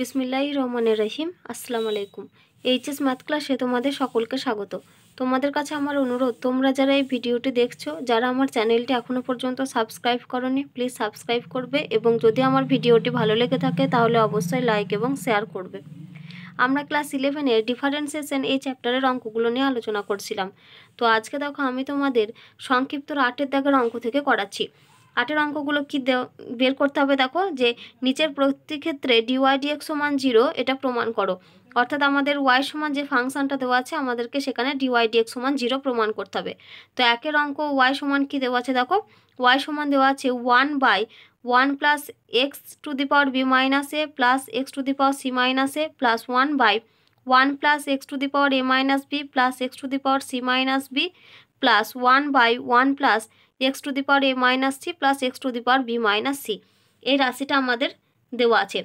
বিসমিল্লাহ রহমানের রহিম আসসালামু আলাইকুম এইচএস ম্যাথ ক্লাসে তোমাদের সকলকে স্বাগত তোমাদের কাছে আমার অনুরোধ তোমরা যারা এই ভিডিওটি দেখছো যারা আমার চ্যানেলটি এখনও পর্যন্ত সাবস্ক্রাইব করনি প্লিজ সাবস্ক্রাইব করবে এবং যদি আমার ভিডিওটি ভালো লেগে থাকে তাহলে অবশ্যই লাইক এবং শেয়ার করবে আমরা ক্লাস ইলেভেনের ডিফারেন্সেশন এই চ্যাপ্টারের অঙ্কগুলো নিয়ে আলোচনা করছিলাম তো আজকে দেখো আমি তোমাদের সংক্ষিপ্ত আটের দাগের অঙ্ক থেকে করাচ্ছি আটের অঙ্কগুলো কি বের করতে হবে দেখো যে নিচের প্রতি ক্ষেত্রে ডিওয়াই এক্স সমান জিরো এটা প্রমাণ করো অর্থাৎ আমাদের ওয়াই সমান যে ফাংশানটা দেওয়া আছে আমাদেরকে সেখানে ডিওয়াই এক্স সমান জিরো প্রমাণ করতে হবে তো একের অঙ্ক ওয়াই সমান কি দেওয়া আছে দেখো ওয়াই সমান দেওয়া আছে one by one plus x to the power b minus a plus x to the power c minus a plus one by one plus x to the power a minus b plus x to the power c minus b plus one by one plus x to the power a minus c plus x to the power b minus c এই রাশিটা আমাদের দেওয়া আছে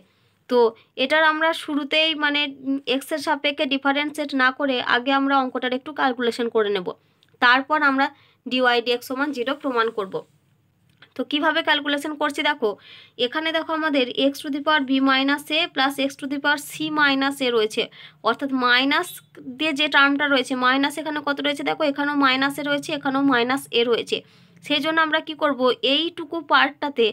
তো এটার আমরা শুরুতেই মানে এক্সের সাপেক্ষে ডিফারেন্স না করে আগে আমরা অঙ্কটার একটু ক্যালকুলেশন করে নেব তারপর আমরা ডিওয়াই ডিএক্স সমান জিরো প্রমাণ করব তো কিভাবে ক্যালকুলেশন করছি দেখো এখানে দেখো আমাদের x to the power v minus a plus x to the power c minus a রয়েছে অর্থাৎ মাইনাস দিয়ে যে টার্মটা রয়েছে মাইনাস এখানে কত রয়েছে দেখো এখানেও মাইনাস এ রয়েছে এখানেও মাইনাস এ রয়েছে সেই জন্য আমরা কি করব এইটুকু পার্টটাতে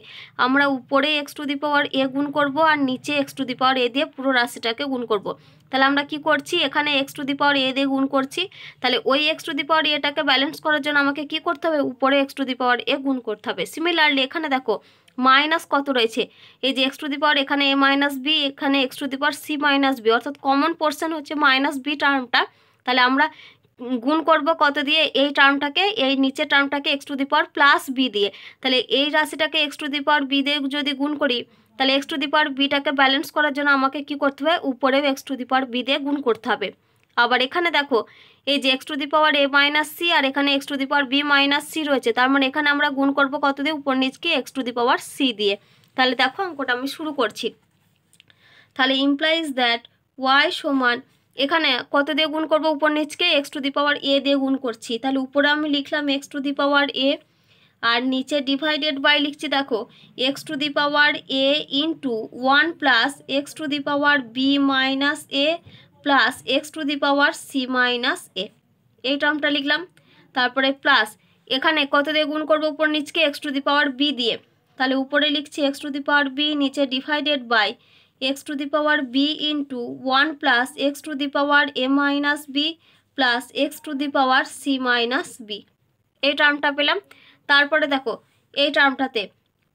আমরা উপরে এক্স টু দি পাওয়ার এ গুণ করব আর নিচে এক্স টু দি পাওয়ার এ দিয়ে পুরো রাশিটাকে গুণ করব তাহলে আমরা কি করছি এখানে এক্স টু দি পাওয়ার এ দিয়ে গুণ করছি তাহলে ওই এক্স টু দি পাওয়ার এটাকে ব্যালেন্স করার জন্য আমাকে কি করতে হবে উপরে এক্স টু দি পাওয়ার এ গুণ করতে হবে সিমিলারলি এখানে দেখো মাইনাস কত রয়েছে এই যে এক্স টু দি পাওয়ার এখানে এ মাইনাস বি এখানে x to the power c minus b অর্থাৎ কমন পোর্শন হচ্ছে মাইনাস বি টার্মটা তাহলে আমরা গুণ করব কত দিয়ে এই টার্মটাকে এই নিচের টার্মটাকে x to the power plus b দিয়ে তাহলে এই রাশিটাকে x to the power b দিয়ে যদি গুণ করি তাহলে এক্স টু দি পাওয়ার বিটাকে ব্যালেন্স করার জন্য আমাকে কি করতে হবে উপরেও x to the power b দিয়ে গুণ করতে হবে আবার এখানে দেখো এই যে x to the power a minus c আর এখানে x to the power b minus c রয়েছে তার মানে এখানে আমরা গুণ করব কত দিয়ে উপর নিচকে x to the power c দিয়ে তাহলে দেখো অঙ্কটা আমি শুরু করছি তাহলে ইমপ্লাইজ দ্যাট ওয়াই সমান এখানে কত দিয়ে গুণ করবো উপর নিচকে এক্স টু দি পাওয়ার এ দিয়ে গুণ করছি তাহলে উপরে আমি লিখলাম x to the power a আর নিচে ডিভাইডেড বাই লিখছি দেখো x to the power a into one plus x to the power b minus a plus x to the power c minus a এই টার্মটা লিখলাম তারপরে প্লাস এখানে কত দিয়ে গুণ করবো উপর নিচকে x to the power b দিয়ে তাহলে উপরে লিখছি x to the power b নিচে divided by x to the power b into one plus x to the power a minus b plus x to the power c minus b এই টার্মটা পেলাম তারপরে দেখো এই টার্মটাতে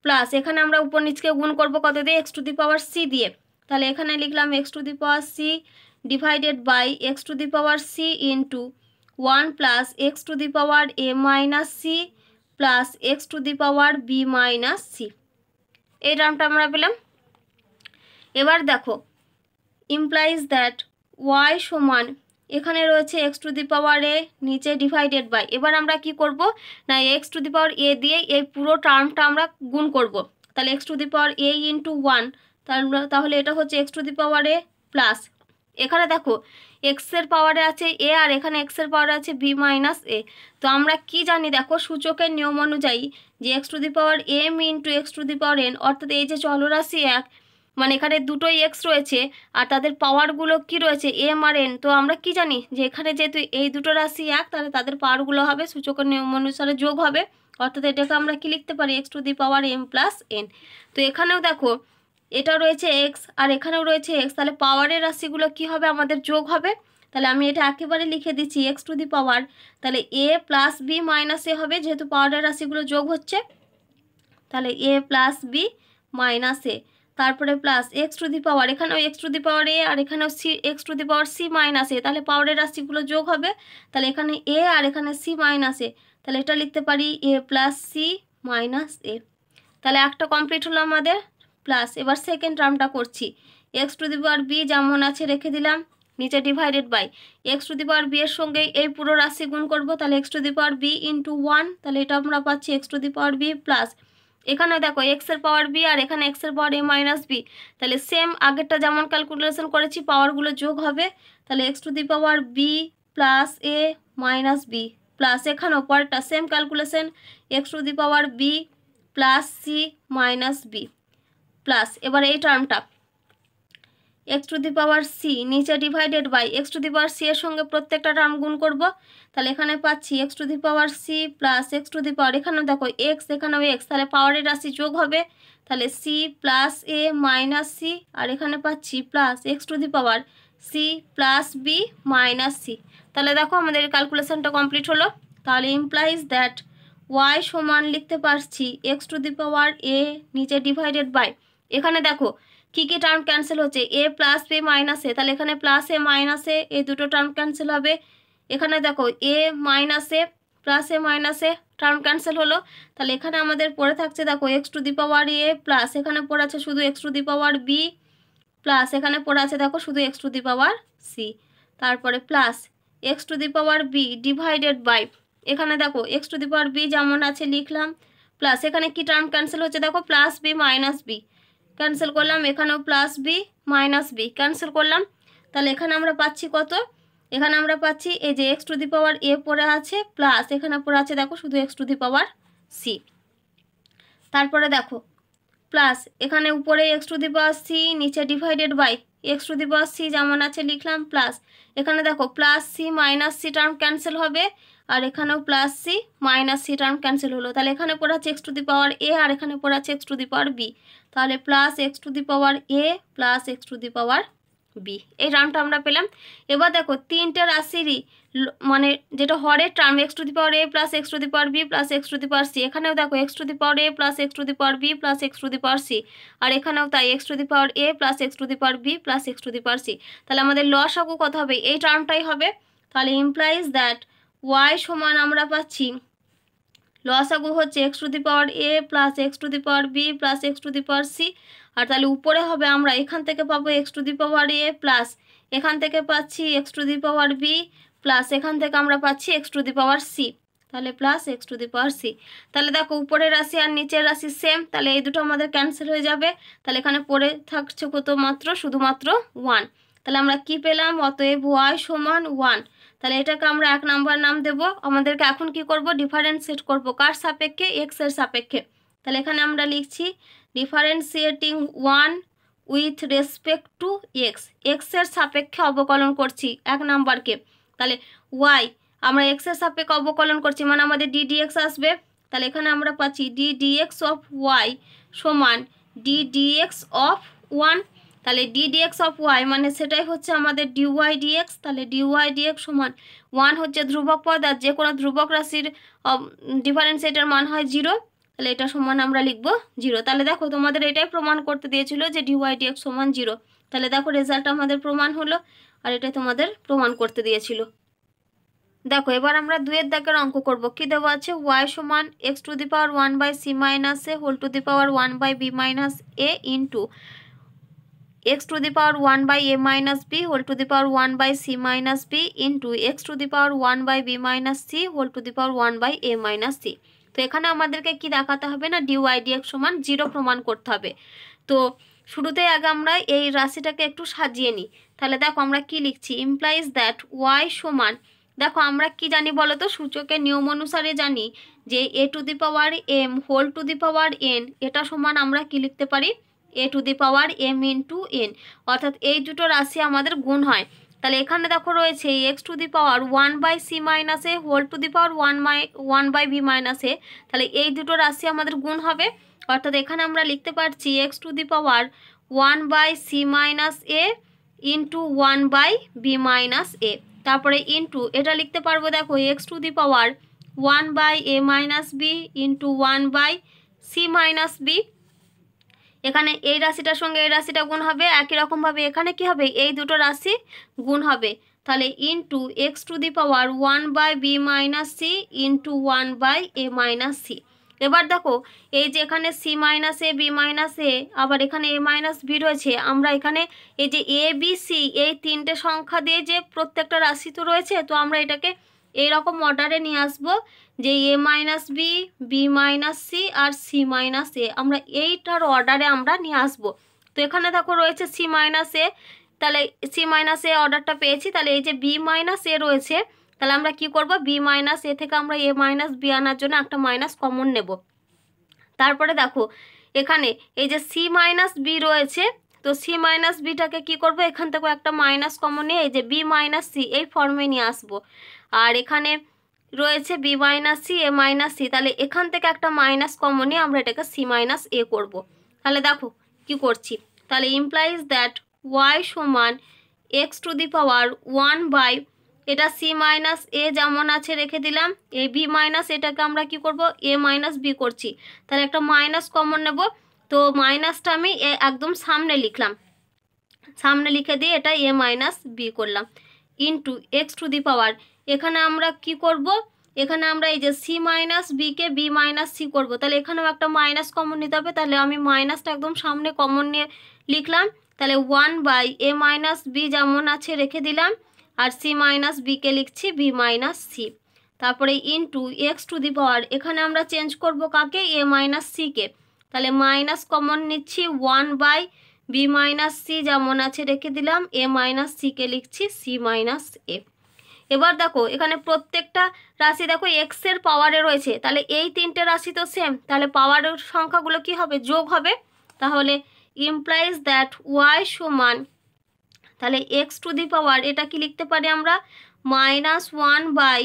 plus এখানে আমরা উপর নিচকে গুণ করব কত দিয়ে x to the power c দিয়ে তাহলে এখানে লিখলাম x to the power c divided by x to the power c into one plus x to the power a minus c plus x to the power b minus c এই টার্মটা আমরা পেলাম এবার দেখো implies that y সমান এখানে রয়েছে x to the power এ নিচে ডিভাইডেড বাই এবার আমরা কি করব না এক্স টু দি পাওয়ার এ দিয়ে এই পুরো টার্মটা আমরা গুণ করব তাহলে x to the power a into one তাহলে এটা হচ্ছে x to the power a plus এখানে দেখো এক্সের পাওয়ারে আছে এ আর এখানে এক্সের পাওয়ারে আছে বি মাইনাস এ তো আমরা কি জানি দেখো সূচকের নিয়ম অনুযায়ী যে x to the power m into x to the power n অর্থাৎ এই যে চলরাশি এক মানে এখানে দুটোই এক্স রয়েছে আর তাদের পাওয়ারগুলো কি রয়েছে এম আর এন তো আমরা কি জানি যে এখানে যেহেতু এই দুটো রাশি এক তাহলে তাদের পাওয়ারগুলো হবে সূচকের নিয়ম অনুসারে যোগ হবে অর্থাৎ এটাকে আমরা কি লিখতে পারি x to the power m plus n তো এখানেও দেখো এটা রয়েছে এক্স আর এখানেও রয়েছে এক্স তাহলে পাওয়ারের রাশিগুলো কি হবে আমাদের যোগ হবে তাহলে আমি এটা একেবারে লিখে দিচ্ছি এক্স টু দি পাওয়ার তাহলে a plus b minus a হবে যেহেতু পাওয়ারের রাশিগুলো যোগ হচ্ছে তাহলে a plus b minus a তারপরে plus x to the power এখানেও x to the power a আর এখানেও c x to the power c minus a তাহলে পাওয়ারের রাশিগুলো যোগ হবে তাহলে এখানে এ আর এখানে সি মাইনাস এ তাহলে এটা লিখতে পারি a plus c minus a তাহলে একটা কমপ্লিট হলো আমাদের প্লাস এবার সেকেন্ড টার্মটা করছি x to the power b যেমন আছে রেখে দিলাম নিচে divided by x to the power b এর সঙ্গে এই পুরো রাশি গুণ করবো তাহলে x to the power b into one তাহলে এটা আমরা পাচ্ছি x to the power b plus এখানে দেখো এক্সের পাওয়ার বি আর এখানে এক্সের পাওয়ার এ মাইনাস বি তাহলে সেম আগেরটা যেমন ক্যালকুলেশন করেছি পাওয়ারগুলো যোগ হবে তাহলে x to the power b plus a minus b plus এখানেও পরেরটা same calculation x to the power b plus c minus b plus এবার এই টার্মটা x to the power c নিচে divided by x to the power c এর সঙ্গে প্রত্যেকটা term গুণ করব তাহলে এখানে পাচ্ছি x to the power c plus x to the power এখানেও দেখো এক্স এখানেও এক্স তাহলে পাওয়ারের রাশি যোগ হবে তাহলে c plus a minus c আর এখানে পাচ্ছি plus x to the power c plus b minus c তাহলে দেখো আমাদের ক্যালকুলেশনটা কমপ্লিট হলো তাহলে ইমপ্লাইজ দ্যাট ওয়াই সমান লিখতে পারছি এক্স টু দি পাওয়ার এ নিচে ডিভাইডেড বাই এখানে দেখো কী কী টার্ম ক্যান্সেল হচ্ছে a plus b minus a তাহলে এখানে প্লাস এ মাইনাস এ এই দুটো টার্ম ক্যান্সেল হবে এখানে দেখো a minus a plus a minus a term cancel হলো তাহলে এখানে আমাদের পড়ে থাকছে দেখো x to the power a plus এখানে পড়ে আছে শুধু x to the power b plus এখানে পড়ে আছে দেখো শুধু x to the power c তারপরে plus x to the power b divided by এখানে দেখো x to the power b যেমন আছে লিখলাম প্লাস এখানে কি টার্ম ক্যান্সেল হচ্ছে দেখো plus b minus b cancel করলাম এখানেও plus b minus b cancel করলাম তাহলে এখানে আমরা পাচ্ছি কত এখানে আমরা পাচ্ছি এই যে এক্স টু দি পাওয়ার এ পড়ে আছে প্লাস এখানে পড়ে আছে দেখো শুধু x to the power c তারপরে দেখো প্লাস এখানে উপরে x to the power c নিচে divided by x to the power c যেমন আছে লিখলাম প্লাস এখানে দেখো plus c minus c term cancel হবে আর এখানেও plus c minus c term cancel হলো তাহলে এখানে পড়ে আছে x to the power a আর এখানে পড়াচ্ছে x to the power b তাহলে plus x to the power a plus x to the power b এই টার্মটা আমরা পেলাম এবার দেখো তিনটে রাশিরই মানে যেটা হরের term x to the power a plus x to the power b plus x to the power c এখানেও দেখো x to the power a plus x to the power b plus x to the power c আর এখানেও তাই x to the power a plus x to the power b plus x to the power c তাহলে আমাদের লসাগু কত হবে এই টার্মটাই হবে তাহলে ইমপ্লাইজ দ্যাট ওয়াই সমান আমরা পাচ্ছি লসাগু হচ্ছে x to the power a plus x to the power b plus x to the power c আর তাহলে উপরে হবে আমরা এখান থেকে পাবো x to the power a plus এখান থেকে পাচ্ছি x to the power b plus এখান থেকে আমরা পাচ্ছি x to the power c তাহলে plus x to the power c তাহলে দেখো উপরের রাশি আর নিচের রাশি সেম তাহলে এই দুটো আমাদের ক্যান্সেল হয়ে যাবে তাহলে এখানে পড়ে থাকছে কত মাত্র শুধুমাত্র ওয়ান তাহলে আমরা কি পেলাম অতএব ওয়াই সমান ওয়ান তাহলে এটাকে আমরা এক নাম্বার নাম দেব আমাদেরকে এখন কি করব সেট করব কার সাপেক্ষে এক্সের সাপেক্ষে তাহলে এখানে আমরা লিখছি differentiating one with respect to x এক্সের সাপেক্ষে অবকলন করছি এক নাম্বারকে তাহলে ওয়াই আমরা এক্সের সাপেক্ষে অবকলন করছি মানে আমাদের ডি এক্স আসবে তাহলে এখানে আমরা পাচ্ছি ডি এক্স অফ ওয়াই সমান ডি এক্স অফ ওয়ান তাহলে ডি ডিএক্স অফ ওয়াই মানে সেটাই হচ্ছে আমাদের ডিওয়াই ডিএক্স তাহলে ডিওয়াই ডিএক্স সমান ওয়ান হচ্ছে ধ্রুবক পদ আর যে কোনো ধ্রুবক রাশির ডিফারেন্স এটার মান হয় জিরো তাহলে এটা সমান আমরা লিখব জিরো তাহলে দেখো তোমাদের এটাই প্রমাণ করতে দিয়েছিল যে ডিওয়াই ডিএক্স সমান জিরো তাহলে দেখো রেজাল্ট আমাদের প্রমাণ হলো আর এটা তোমাদের প্রমাণ করতে দিয়েছিল দেখো এবার আমরা দুয়ের দাগের অঙ্ক করব কি দেওয়া আছে ওয়াই সমান x to the power one by c minus a whole to the power one by b minus a into x to the power 1 by a minus b whole to the power 1 by c minus b into x to the power 1 by b minus c whole to the power 1 by a minus c তো এখানে আমাদেরকে কি দেখাতে হবে না dy dx সমান zero প্রমাণ করতে হবে তো শুরুতে আগে আমরা এই রাশিটাকে একটু সাজিয়ে নিই তাহলে দেখো আমরা কি লিখছি ইমপ্লাইজ দ্যাট ওয়াই সমান দেখো আমরা কি জানি বলো তো সূচকের নিয়ম অনুসারে জানি যে a to the power m whole to the power n এটা সমান আমরা কি লিখতে পারি a to the power m into n অর্থাৎ এই দুটো রাশি আমাদের গুণ হয় তাহলে এখানে দেখো রয়েছে x to the power one by c minus a whole to the power one my one by v minus a তাহলে এই দুটো রাশি আমাদের গুণ হবে অর্থাৎ এখানে আমরা লিখতে পারছি x to the power one by c minus a into one by b minus a তারপরে ইন্টু এটা লিখতে পারবো দেখো x to the power one by a minus b into one by c minus b এখানে এই রাশিটার সঙ্গে এই রাশিটা গুণ হবে একই রকমভাবে এখানে কি হবে এই দুটো রাশি গুণ হবে তাহলে into x to the power one by b minus c into one by a minus c এবার দেখো এই যে এখানে c minus a b minus a আবার এখানে এ মাইনাস বি রয়েছে আমরা এখানে এই যে এ বি সি এই তিনটে সংখ্যা দিয়ে যে প্রত্যেকটা রাশি তো রয়েছে তো আমরা এটাকে এই রকম অর্ডারে নিয়ে আসবো যে a minus b b minus c আর সি মাইনাস এ আমরা এইটার অর্ডারে আমরা নিয়ে আসব তো এখানে দেখো রয়েছে সি মাইনাস এ তাহলে সি মাইনাস এ অর্ডারটা পেয়েছি তাহলে এই যে বি মাইনাস এ রয়েছে তাহলে আমরা কি করব বি মাইনাস এ থেকে আমরা এ মাইনাস বি আনার জন্য একটা মাইনাস কমন নেব তারপরে দেখো এখানে এই যে সি মাইনাস বি রয়েছে তো সি মাইনাস বিটাকে কী করবো এখান থেকে একটা মাইনাস কমন নিয়ে এই যে বি মাইনাস সি এই ফর্মে নিয়ে আসবো আর এখানে রয়েছে b minus c a minus c তাহলে এখান থেকে একটা মাইনাস কমন নিয়ে আমরা এটাকে সি মাইনাস এ করবো তাহলে দেখো কি করছি তাহলে ইমপ্লাইজ দ্যাট ওয়াই সমান x to the power one by এটা সি মাইনাস এ যেমন আছে রেখে দিলাম এ বি মাইনাস এটাকে আমরা কি করব এ মাইনাস বি করছি তাহলে একটা মাইনাস কমন নেব তো মাইনাসটা আমি একদম সামনে লিখলাম সামনে লিখে দিয়ে এটা এ মাইনাস বি করলাম into x to the power এখানে আমরা কি করব এখানে আমরা এই যে সি মাইনাস বিকে বি মাইনাস সি করবো তাহলে এখানেও একটা মাইনাস কমন নিতে হবে তাহলে আমি মাইনাসটা একদম সামনে কমন নিয়ে লিখলাম তাহলে one by a minus b যেমন আছে রেখে দিলাম আর সি মাইনাস বিকে লিখছি বি মাইনাস সি তারপরে to x to the power এখানে আমরা চেঞ্জ করব কাকে এ মাইনাস সিকে তাহলে মাইনাস কমন নিচ্ছি one by b minus c যেমন আছে রেখে দিলাম এ মাইনাস সিকে লিখছি সি মাইনাস এ এবার দেখো এখানে প্রত্যেকটা রাশি দেখো এক্সের পাওয়ারে রয়েছে তাহলে এই তিনটে রাশি তো সেম তাহলে পাওয়ারের সংখ্যাগুলো কি হবে যোগ হবে তাহলে ইমপ্লাইজ দ্যাট ওয়াই সমান তাহলে এক্স টু দি পাওয়ার এটা কি লিখতে পারি আমরা minus one by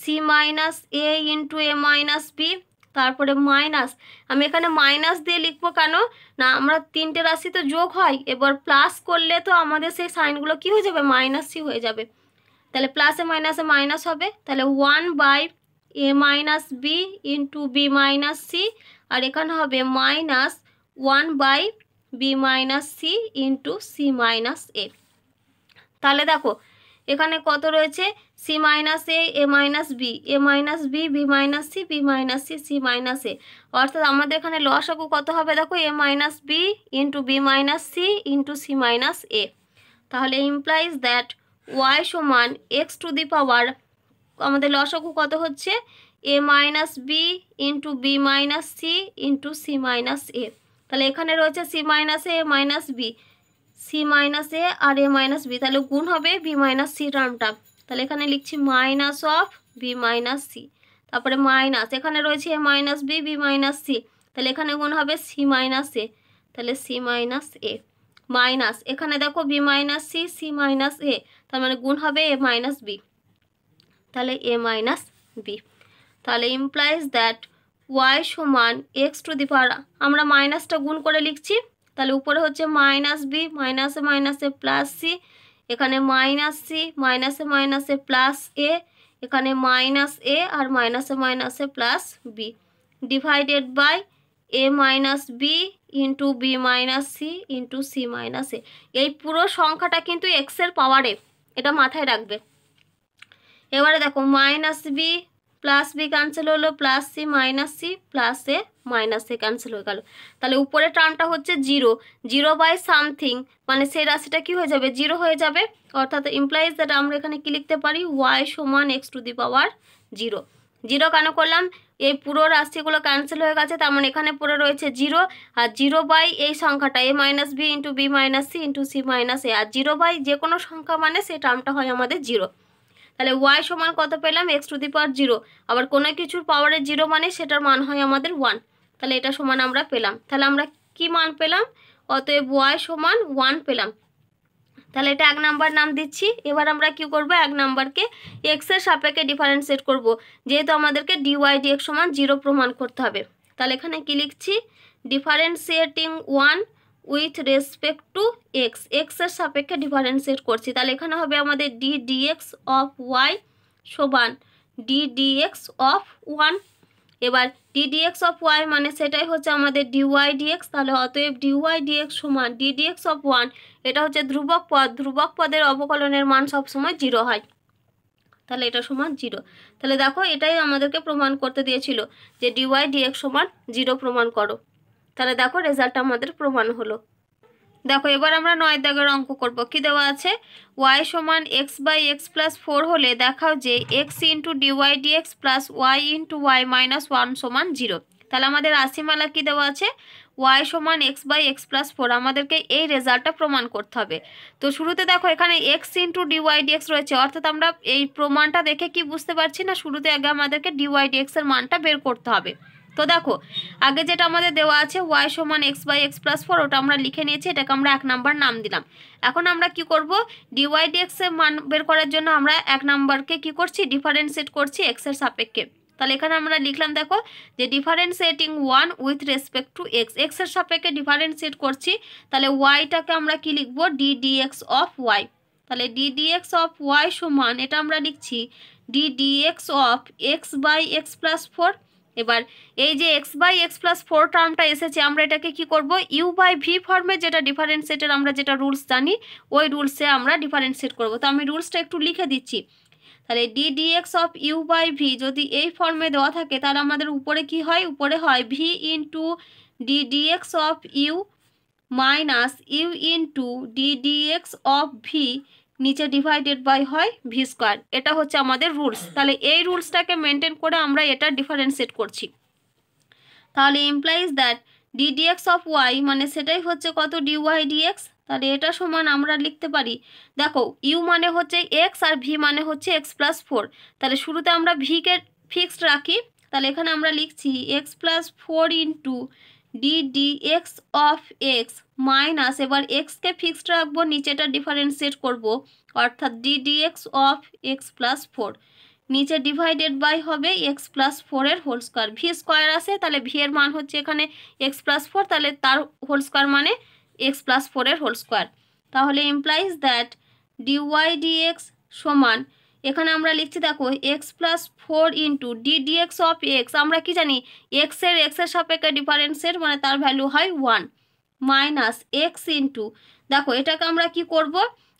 c minus a into a minus b তারপরে মাইনাস আমি এখানে মাইনাস দিয়ে লিখবো কেন না আমরা তিনটে রাশি তো যোগ হয় এবার প্লাস করলে তো আমাদের সেই সাইনগুলো কি হয়ে যাবে মাইনাসই হয়ে যাবে তাহলে প্লাসে মাইনাসে মাইনাস হবে তাহলে one by a minus b into b minus c আর এখানে হবে minus one by b minus c into c minus a তাহলে দেখো এখানে কত রয়েছে c minus a a minus b a minus b b minus c b minus c c minus a অর্থাৎ আমাদের এখানে লসাগু কত হবে দেখো a minus b into b minus c into c minus a তাহলে ইমপ্লাইজ দ্যাট ওয়াই সমান x to the power আমাদের লসকু কত হচ্ছে a minus b into b minus c into c minus a তাহলে এখানে রয়েছে c minus a minus b c minus a আর এ মাইনাস বি তাহলে গুণ হবে বি মাইনাস সি টার্মটা তাহলে এখানে লিখছি minus of b minus c তারপরে মাইনাস এখানে রয়েছে a minus b b minus c তাহলে এখানে গুণ হবে সি মাইনাস এ তাহলে সি মাইনাস এ মাইনাস এখানে দেখো b minus c c minus a তার মানে গুণ হবে এ মাইনাস বি তাহলে এ মাইনাস বি তাহলে ইমপ্লাইজ দ্যাট ওয়াই সমান এক্স টু দি পাওয়ার আমরা মাইনাসটা গুণ করে লিখছি তাহলে উপরে হচ্ছে মাইনাস বি মাইনাসে মাইনাসে প্লাস সি এখানে মাইনাস সি মাইনাসে মাইনাসে প্লাস এ এখানে মাইনাস এ আর মাইনাসে মাইনাসে plus b divided by a minus b into b minus c into c minus a এই পুরো সংখ্যাটা কিন্তু এক্সের পাওয়ারে এটা মাথায় রাখবে এবারে দেখো minus b plus b cancel হলো plus c minus c plus a minus a cancel হয়ে গেল তাহলে উপরে টার্মটা হচ্ছে জিরো জিরো বাই সামথিং মানে সেই রাশিটা কি হয়ে যাবে জিরো হয়ে যাবে অর্থাৎ ইমপ্লাইজ দ্যাট আমরা এখানে কি লিখতে পারি ওয়াই সমান x to the power zero zero কেন করলাম এই পুরো রাশিগুলো ক্যান্সেল হয়ে গেছে তেমন মানে এখানে পড়ে রয়েছে জিরো আর জিরো বাই এই সংখ্যাটা a minus b into b minus c into c minus a আর জিরো বাই যে কোনো সংখ্যা মানে সেই টার্মটা হয় আমাদের জিরো তাহলে ওয়াই সমান কত পেলাম x to the power zero আবার কোনো কিছুর পাওয়ারের জিরো মানে সেটার মান হয় আমাদের ওয়ান তাহলে এটা সমান আমরা পেলাম তাহলে আমরা কি মান পেলাম অতএব ওয়াই সমান ওয়ান পেলাম তাহলে এটা এক নাম্বার নাম দিচ্ছি এবার আমরা কি করব এক নাম্বারকে এক্সের সাপেক্ষে ডিফারেন্সিয়েট করব যেহেতু আমাদেরকে ডিওয়াই এক্স সমান জিরো প্রমাণ করতে হবে তাহলে এখানে কি লিখছি differentiating one with respect to x এক্সের সাপেক্ষে ডিফারেন্সিয়েট করছি তাহলে এখানে হবে আমাদের ডি ডিএক্স অফ ওয়াই সমান ডি ডিএক্স অফ ওয়ান এবার ডিডিএক্স অফ ওয়াই মানে সেটাই হচ্ছে আমাদের ডিওয়াই ডিএক্স তাহলে অতএব ডিওয়াই ডিএক্স সমান ডিডিএক্স অফ ওয়ান এটা হচ্ছে ধ্রুবক পদ ধ্রুবক পদের অবকলনের মান সবসময় জিরো হয় তাহলে এটা সমান জিরো তাহলে দেখো এটাই আমাদেরকে প্রমাণ করতে দিয়েছিল যে ডিওয়াই ডিএক্স সমান জিরো প্রমাণ করো তাহলে দেখো রেজাল্ট আমাদের প্রমাণ হলো দেখো এবার আমরা নয় দাগের অঙ্ক করব কি দেওয়া আছে ওয়াই সমান x by x plus four হলে দেখাও যে x into dy dx plus y into y minus one সমান জিরো তাহলে আমাদের রাশিমালা কি দেওয়া আছে ওয়াই সমান x by x plus four আমাদেরকে এই রেজাল্টটা প্রমাণ করতে হবে তো শুরুতে দেখো এখানে এক্স ইন্টু ডিওয়াই ডিএক্স রয়েছে অর্থাৎ আমরা এই প্রমাণটা দেখে কি বুঝতে পারছি না শুরুতে আগে আমাদেরকে ডিওয়াই ডিএক্সের মানটা বের করতে হবে তো দেখো আগে যেটা আমাদের দেওয়া আছে ওয়াই সমান x by x plus four ওটা আমরা লিখে নিয়েছি এটাকে আমরা এক নাম্বার নাম দিলাম এখন আমরা কি করব ডিওয়াই ডিএক্সের মান বের করার জন্য আমরা এক নাম্বারকে কি করছি ডিফারেন্সিয়েট করছি এক্সের সাপেক্ষে তাহলে এখানে আমরা লিখলাম দেখো যে differentiating one with respect to x এক্সের সাপেক্ষে ডিফারেন্সিয়েট করছি তাহলে ওয়াইটাকে আমরা কি লিখবো ডি ডিএক্স অফ ওয়াই তাহলে ডি ডিএক্স অফ ওয়াই সমান এটা আমরা লিখছি d dx of x by x plus four এবার এই যে x by x plus four টার্মটা এসেছে আমরা এটাকে কি করব ইউ বাই ভি ফর্মে যেটা ডিফারেন্সিয়েটের আমরা যেটা রুলস জানি ওই রুলসে আমরা ডিফারেন্সিয়েট করব তো আমি রুলসটা একটু লিখে দিচ্ছি তাহলে d d x of u by v যদি এই ফর্মে দেওয়া থাকে তাহলে আমাদের উপরে কি হয় উপরে হয় v into d d x of u minus u into d d x of v নিচে ডিভাইডেড বাই হয় ভি স্কোয়ার এটা হচ্ছে আমাদের রুলস তাহলে এই রুলসটাকে মেনটেন করে আমরা এটা ডিফারেন্সিয়েট করছি তাহলে implies that ddx of y মানে সেটাই হচ্ছে কত ডি ডিএক্স তাহলে এটা সমান আমরা লিখতে পারি দেখো ইউ মানে হচ্ছে এক্স আর ভি মানে হচ্ছে এক্স প্লাস ফোর তাহলে শুরুতে আমরা ভিকে ফিক্সড রাখি তাহলে এখানে আমরা লিখছি x plus four into d d x of x minus এবার এক্সকে ফিক্সড রাখবো নিচেটা ডিফারেন্সিয়েট করব অর্থাৎ d d x of x plus four নিচে ডিভাইডেড বাই হবে এক্স প্লাস ফোরের হোল স্কোয়ার ভি স্কোয়ার আছে তাহলে ভি এর মান হচ্ছে এখানে এক্স প্লাস ফোর তাহলে তার হোল স্কোয়ার মানে এক্স প্লাস ফোরের হোল স্কোয়ার তাহলে implies that dy d x সমান এখানে আমরা লিখছি দেখো x plus four into d of x আমরা কি জানি এক্সের এক্সের সাপেক্ষে ডিফারেন্সের মানে তার ভ্যালু হয় ওয়ান মাইনাস এক্স ইন্টু দেখো এটাকে আমরা কি করব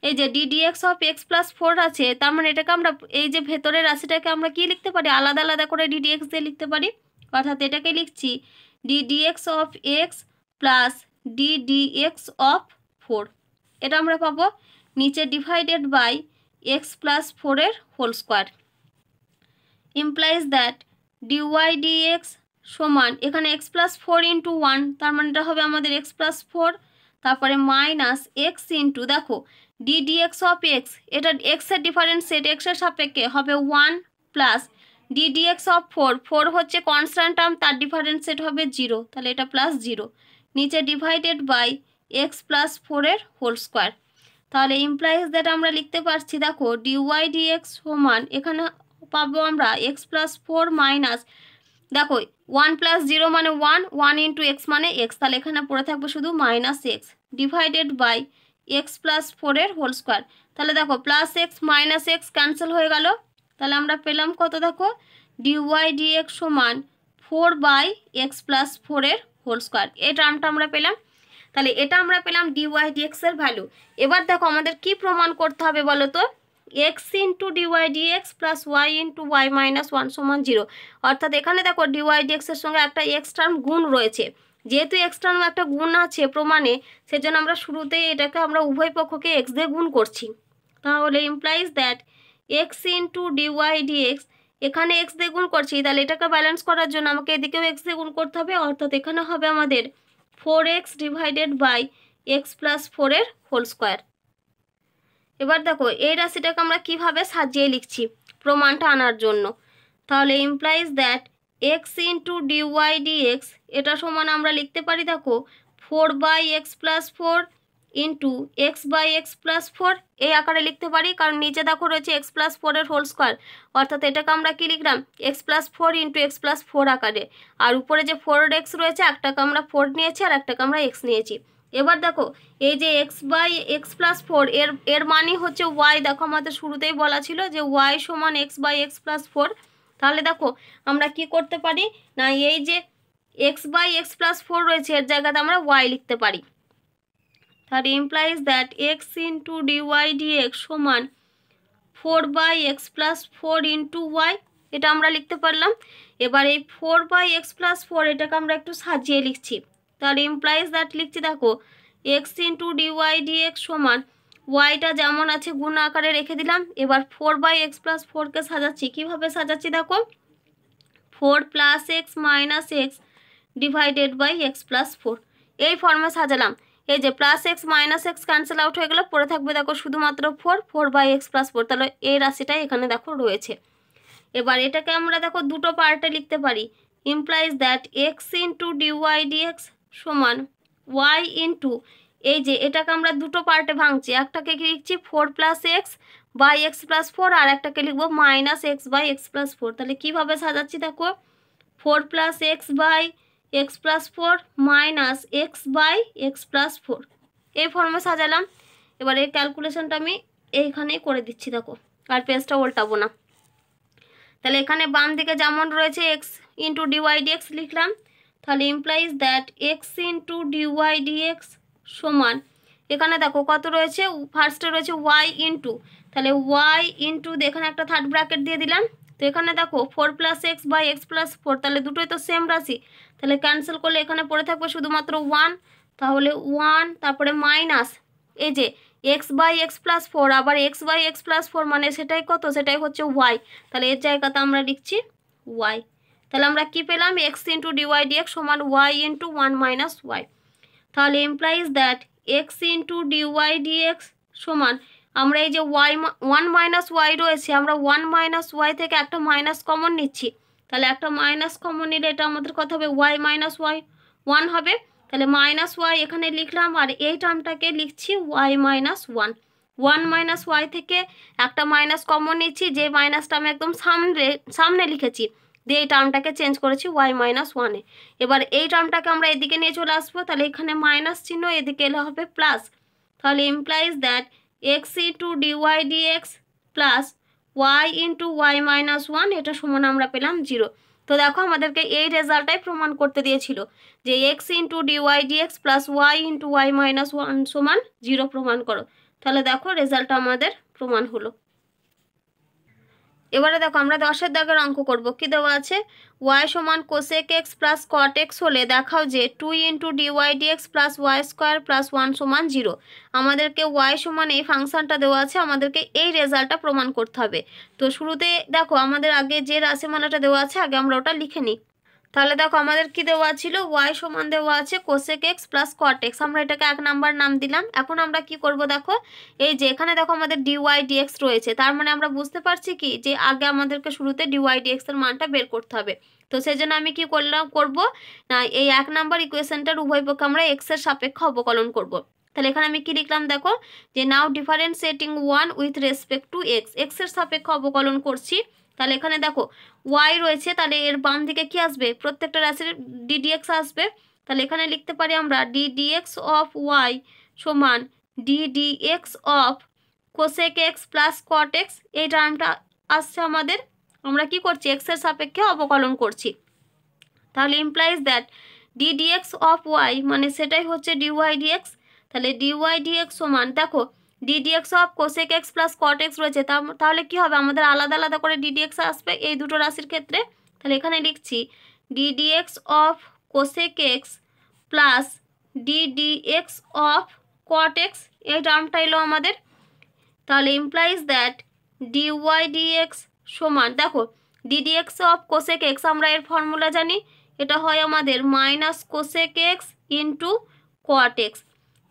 এই যে d x of x plus four আছে তার মানে এটাকে আমরা এই যে ভেতরের রাশিটাকে আমরা কি লিখতে পারি আলাদা আলাদা করে ডি দিয়ে লিখতে পারি অর্থাৎ এটাকে লিখছি d x of x plus d x of four এটা আমরা পাবো নিচে ডিভাইডেড বাই এক্স প্লাস ফোরের whole square implies that dy dx সমান এখানে x plus four into one তার মানে এটা হবে আমাদের এক্স প্লাস ফোর তারপরে মাইনাস এক্স ইন্টু দেখো ডি ডিএক্স অফ এক্স এটা এক্সের ডিফারেন্স সেট এক্সের সাপেক্ষে হবে one plus d dx of four four হচ্ছে কনস্ট্যান্ট টার্ম তার ডিফারেন্স সেট হবে জিরো তাহলে এটা প্লাস জিরো নিচে ডিভাইডেড বাই এক্স প্লাস ফোরের হোল স্কোয়ার তাহলে ইমপ্লাইজ দ্যাট আমরা লিখতে পারছি দেখো ডিওয়াই ডিএক্স সমান এখানে পাবো আমরা এক্স প্লাস ফোর মাইনাস দেখো ওয়ান প্লাস জিরো মানে ওয়ান ওয়ান ইন্টু এক্স মানে এক্স তাহলে এখানে পড়ে থাকবে শুধু minus x divided by x plus ফোরের হোল স্কোয়ার তাহলে দেখো plus x minus x cancel হয়ে গেল তাহলে আমরা পেলাম কত দেখো ডিওয়াই ডিএক্স সমান ফোর বাই এক্স প্লাস ফোরের হোল স্কোয়ার এই টার্মটা আমরা পেলাম তাহলে এটা আমরা পেলাম ডিওয়াই ডিএক্স এর ভ্যালু এবার দেখো আমাদের কি প্রমাণ করতে হবে বলো তো x into dy dx plus y into y minus one সমান জিরো অর্থাৎ এখানে দেখো ডিওয়াই এক্সের সঙ্গে একটা এক্স টার্ম গুণ রয়েছে যেহেতু এক্স টার্ম একটা গুণ আছে প্রমাণে সেজন্য আমরা শুরুতেই এটাকে আমরা উভয় পক্ষকে এক্স দিয়ে গুণ করছি তাহলে implies that x into dy dx এখানে এক্স দিয়ে গুণ করছি তাহলে এটাকে ব্যালেন্স করার জন্য আমাকে এদিকেও এক্স দিয়ে গুণ করতে হবে অর্থাৎ এখানে হবে আমাদের four x divided by x plus ফোরের হোল স্কোয়ার এবার দেখো এই রাশিটাকে আমরা কীভাবে সাজিয়ে লিখছি প্রমাণটা আনার জন্য তাহলে implies that x into dy x এটা সমান আমরা লিখতে পারি দেখো four by x plus four into x by x plus four এই আকারে লিখতে পারি কারণ নিচে দেখো রয়েছে এক্স প্লাস ফোরের হোল স্কোয়ার অর্থাৎ এটাকে আমরা কী লিখলাম x plus four into x plus four আকারে আর উপরে যে ফোর এক্স রয়েছে একটাকে আমরা ফোর নিয়েছি আর একটাকে আমরা এক্স নিয়েছি এবার দেখো এই যে x by x plus four এর এর মানে হচ্ছে ওয়াই দেখো আমাদের শুরুতেই বলা ছিল যে ওয়াই সমান x by x plus four তাহলে দেখো আমরা কি করতে পারি না এই যে x by x plus four রয়েছে এর জায়গাতে আমরা ওয়াই লিখতে পারি that implies that x into dy dx সমান four by x plus four into y এটা আমরা লিখতে পারলাম এবার এই four by x plus four এটাকে আমরা একটু সাজিয়ে লিখছি তাহলে ইমপ্লাইজ দ্যাট লিখছি দেখো এক্স ইন্টু ডিওয়াই ডিএক্স সমান ওয়াইটা যেমন আছে গুণ আকারে রেখে দিলাম এবার ফোর বাই এক্স প্লাস ফোরকে সাজাচ্ছি কীভাবে সাজাচ্ছি দেখো four plus x minus x divided by x plus four এই ফর্মে সাজালাম এই যে plus x minus x cancel out হয়ে গেলে পড়ে থাকবে দেখো শুধুমাত্র four four by x plus four তাহলে এই রাশিটাই এখানে দেখো রয়েছে এবার এটাকে আমরা দেখো দুটো পার্টে লিখতে পারি implies that x into dy dx সমান ওয়াই ইন্টু এই যে এটাকে আমরা দুটো পার্টে ভাঙছি একটাকে লিখছি four plus x by x plus four আর একটাকে লিখবো minus x by x plus four তাহলে কীভাবে সাজাচ্ছি দেখো four plus x by x plus four minus x by x plus four এই ফর্মে সাজালাম এবার এই ক্যালকুলেশনটা আমি এইখানেই করে দিচ্ছি দেখো আর পেজটা উল্টাবো না তাহলে এখানে বাম দিকে যেমন রয়েছে এক্স ইন্টু ডিওয়াই ডিএক্স লিখলাম তাহলে implies that x into dy dx সমান এখানে দেখো কত রয়েছে ফার্স্টে রয়েছে ওয়াই ইন্টু তাহলে ওয়াই ইন্টু এখানে একটা থার্ড ব্র্যাকেট দিয়ে দিলাম তো এখানে দেখো four plus x by x plus four তাহলে দুটোই তো সেম রাশি তাহলে ক্যান্সেল করলে এখানে পড়ে থাকবে শুধুমাত্র ওয়ান তাহলে ওয়ান তারপরে মাইনাস এই যে x by x plus four আবার x by x plus four মানে সেটাই কত সেটাই হচ্ছে ওয়াই তাহলে এর জায়গাতে আমরা লিখছি ওয়াই তাহলে আমরা কি পেলাম এক্স ইন্টু ডিওয়াই ডিএক্স সমান y into one minus y তাহলে implies that x into dy dx সমান আমরা এই যে ওয়াই ওয়ান মাইনাস ওয়াই রয়েছে আমরা ওয়ান মাইনাস ওয়াই থেকে একটা মাইনাস কমন নিচ্ছি তাহলে একটা মাইনাস কমন নিলে এটা আমাদের কথা হবে ওয়াই মাইনাস ওয়াই ওয়ান হবে তাহলে মাইনাস ওয়াই এখানে লিখলাম আর এই টার্মটাকে লিখছি y minus one one minus y থেকে একটা মাইনাস কমন নিচ্ছি যে মাইনাসটা আমি একদম সামনে সামনে লিখেছি দিয়ে এই টার্মটাকে চেঞ্জ করেছি ওয়াই মাইনাস ওয়ানে এবার এই টার্মটাকে আমরা এদিকে নিয়ে চলে আসবো তাহলে এখানে মাইনাস চিহ্ন এদিকে এলে হবে প্লাস তাহলে implies that x into d y dx plus y into y minus one এটা সমান আমরা পেলাম জিরো তো দেখো আমাদেরকে এই রেজাল্টটাই প্রমাণ করতে দিয়েছিল যে x into dy dx plus y into y minus one সমান জিরো প্রমাণ করো তাহলে দেখো রেজাল্টটা আমাদের প্রমাণ হলো এবারে দেখো আমরা দশের দাগের অঙ্ক করব কি দেওয়া আছে ওয়াই সমান cosec x plus cot x হলে দেখাও যে two into dy x plus y square plus one সমান জিরো আমাদেরকে ওয়াই সমান এই ফাংশানটা দেওয়া আছে আমাদেরকে এই রেজাল্টটা প্রমাণ করতে হবে তো শুরুতে দেখো আমাদের আগে যে রাশিমালাটা দেওয়া আছে আগে আমরা ওটা লিখে নিই তাহলে দেখো আমাদের কি দেওয়া ছিল ওয়াই সমান দেওয়া আছে cosec x plus cot x আমরা এটাকে এক নাম্বার নাম দিলাম এখন আমরা কি করব দেখো এই যে এখানে দেখো আমাদের ডিওয়াই ডিএক্স রয়েছে তার মানে আমরা বুঝতে পারছি কি যে আগে আমাদেরকে শুরুতে ডিওয়াই ডিএক্স এর মানটা বের করতে হবে তো সেই জন্য আমি কি করলাম করবো না এই এক নাম্বার ইকুয়েশনটার উভয় পক্ষে আমরা এক্স এর সাপেক্ষে অবকলন করব। তাহলে এখানে আমি কি লিখলাম দেখো যে now differentiating one with respect to x এক্সের সাপেক্ষে অবকলন করছি তাহলে এখানে দেখো ওয়াই রয়েছে তাহলে এর বাম দিকে কি আসবে প্রত্যেকটা রাশির ডিডিএক্স আসবে তাহলে এখানে লিখতে পারি আমরা ডিডিএক্স অফ ওয়াই সমান ddx of cosec x plus cot x এই টার্মটা আসছে আমাদের আমরা কি করছি এক্সের সাপেক্ষে অবকলন করছি তাহলে implies that ddx of y মানে সেটাই হচ্ছে ডিওয়াই ডিএক্স তাহলে ডিওয়াই ডিএক্স সমান দেখো d d x of cosec x plus cot x রয়েছে তাহলে কি হবে আমাদের আলাদা আলাদা করে ডিডিএক্স আসবে এই দুটো রাশির ক্ষেত্রে তাহলে এখানে লিখছি d d x of cosec x plus d d x of cot এই টার্মটা এলো আমাদের তাহলে ইমপ্লাইজ দ্যাট ডিওয়াই ডিএক্স সমান দেখো ডিডিএক্স অফ কোসেক এক্স আমরা এর ফর্মুলা জানি এটা হয় আমাদের minus cosec x into cot x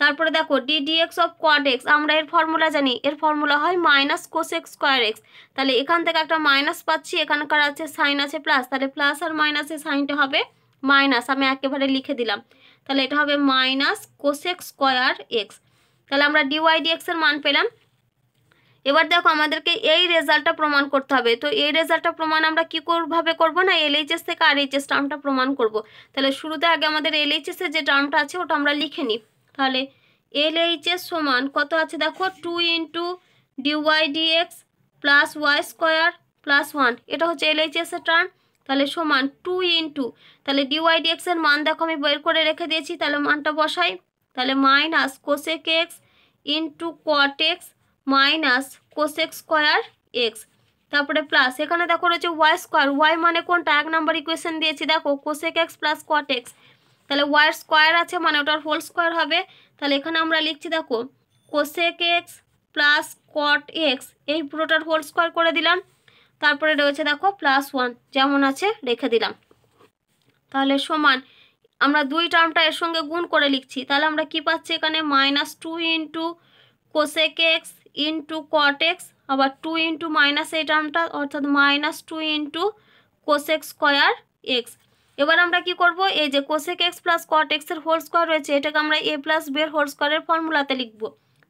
তারপরে দেখো ডিডিএক্স অফ কোয়াড এক্স আমরা এর ফর্মুলা জানি এর ফর্মুলা হয় মাইনাস এক্স স্কোয়ার এক্স তাহলে এখান থেকে একটা মাইনাস পাচ্ছি এখানকার আছে সাইন আছে প্লাস তাহলে প্লাস আর মাইনাসে সাইনটা হবে মাইনাস আমি একেবারে লিখে দিলাম তাহলে এটা হবে মাইনাস এক্স স্কোয়ার এক্স তাহলে আমরা ডিওয়াই এক্সের মান পেলাম এবার দেখো আমাদেরকে এই রেজাল্টটা প্রমাণ করতে হবে তো এই রেজাল্টটা প্রমাণ আমরা কী করভাবে করবো না এলএইচএস থেকে আর এইচএস টার্মটা প্রমাণ করব তাহলে শুরুতে আগে আমাদের এল এর যে টার্মটা আছে ওটা আমরা লিখে নিই তাহলে এল এইচের সমান কত আছে দেখো two into dy dx plus y square plus one এটা হচ্ছে এল এইচএসের টার্ন তাহলে সমান টু ইন্টু তাহলে ডিওয়াই ডিএক্সের মান দেখো আমি বের করে রেখে দিয়েছি তাহলে মানটা বসাই তাহলে minus cosec x into cot x minus cosec square x তারপরে প্লাস এখানে দেখো রয়েছে ওয়াই স্কোয়ার ওয়াই মানে কোনটা এক নাম্বার ইকুয়েশন দিয়েছি দেখো cosec x plus cot x তাহলে ওয়ার স্কোয়ার আছে মানে ওটার হোল স্কোয়ার হবে তাহলে এখানে আমরা লিখছি দেখো cosec x plus cot x এই পুরোটার হোল স্কোয়ার করে দিলাম তারপরে রয়েছে দেখো প্লাস ওয়ান যেমন আছে রেখে দিলাম তাহলে সমান আমরা দুই টার্মটা এর সঙ্গে গুণ করে লিখছি তাহলে আমরা কি পাচ্ছি এখানে minus two into cosec x into cot x আবার টু ইন্টু মাইনাস এই টার্মটা অর্থাৎ minus two into cosec square x এবার আমরা কি করব এই যে কোসেক এক্স প্লাস কট এর হোল স্কোয়ার রয়েছে এটাকে আমরা এ প্লাস বের হোল স্কোয়ারের ফর্মুলাতে লিখব